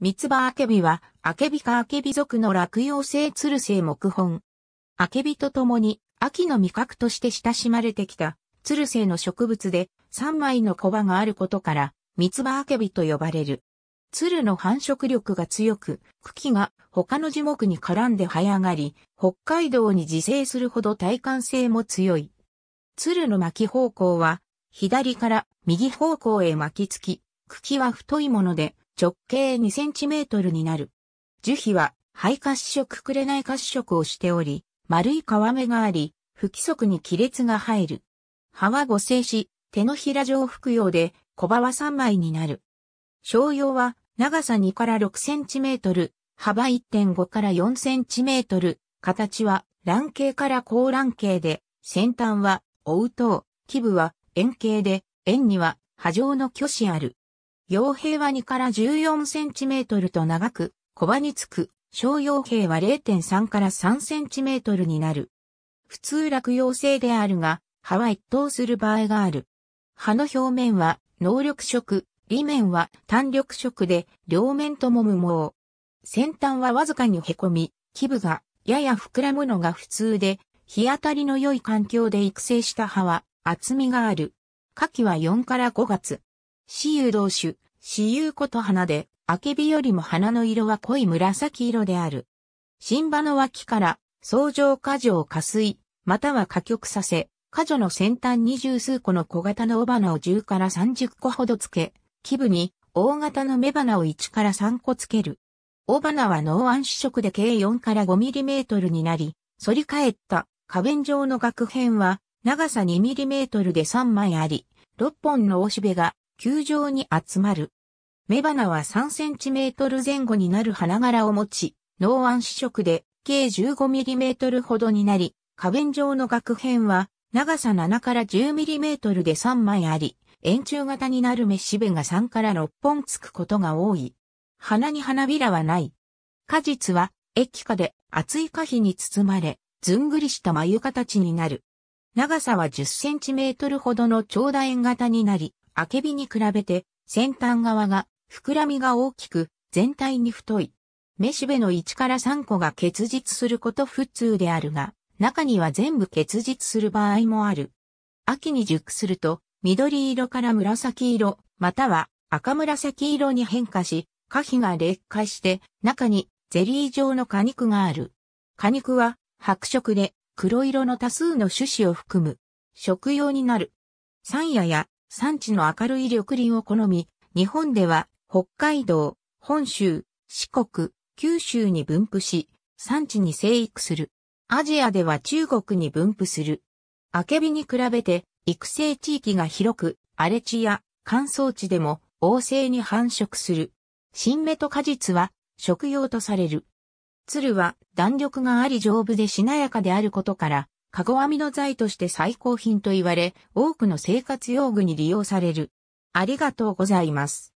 三つ葉あけびは、あけびかあけび族の落葉性鶴性木本。あけびと共に、秋の味覚として親しまれてきた、鶴性の植物で、三枚の小葉があることから、三つ葉あけびと呼ばれる。鶴の繁殖力が強く、茎が他の樹木に絡んで生え上がり、北海道に自生するほど体感性も強い。鶴の巻き方向は、左から右方向へ巻きつき、茎は太いもので、直径2センチメートルになる。樹皮は肺褐色れない褐色をしており、丸い皮目があり、不規則に亀裂が入る。葉は五星し、手のひら状服用で小葉は3枚になる。小葉は長さ2から6センチメートル、幅1.5から4センチメートル、形は卵形から高卵形で、先端は、おう基部は円形で、円には波状の虚子ある。傭兵は2から14センチメートルと長く、小場につく、小傭兵は0.3から3センチメートルになる。普通落葉性であるが、葉は一等する場合がある。葉の表面は能力色、裏面は単力色で、両面とも無毛。先端はわずかに凹み、基部がやや膨らむのが普通で、日当たりの良い環境で育成した葉は厚みがある。夏季は4から5月、私有同種、私有子と花で、あけびよりも花の色は濃い紫色である。新葉の脇から、相乗果樹を加水、または加極させ、果樹の先端二十数個の小型の雄花を十から三十個ほどつけ、基部に大型の雌花を一から三個つける。雄花は農暗視色で計四から五ミリメートルになり、反り返った花弁状の額片は長さ二ミリメートルで三枚あり、六本の雄しべが球場に集まる。雌花は3センチメートル前後になる花柄を持ち、濃暗試色で計15ミリメートルほどになり、花弁状の額片は長さ7から10ミリメートルで3枚あり、円柱型になる雌しべが3から6本つくことが多い。花に花びらはない。果実は液化で厚い花皮に包まれ、ずんぐりした眉形になる。長さは10センチメートルほどの長楕円型になり、明けびに比べて、先端側が、膨らみが大きく、全体に太い。めしべの1から3個が結実すること普通であるが、中には全部結実する場合もある。秋に熟すると、緑色から紫色、または赤紫色に変化し、果皮が劣化して、中にゼリー状の果肉がある。果肉は白色で黒色の多数の種子を含む。食用になる。山野や産地の明るい緑林を好み、日本では北海道、本州、四国、九州に分布し、産地に生育する。アジアでは中国に分布する。アケビに比べて育成地域が広く、荒れ地や乾燥地でも旺盛に繁殖する。新芽と果実は食用とされる。鶴は弾力があり丈夫でしなやかであることから、カゴ編みの材として最高品と言われ、多くの生活用具に利用される。ありがとうございます。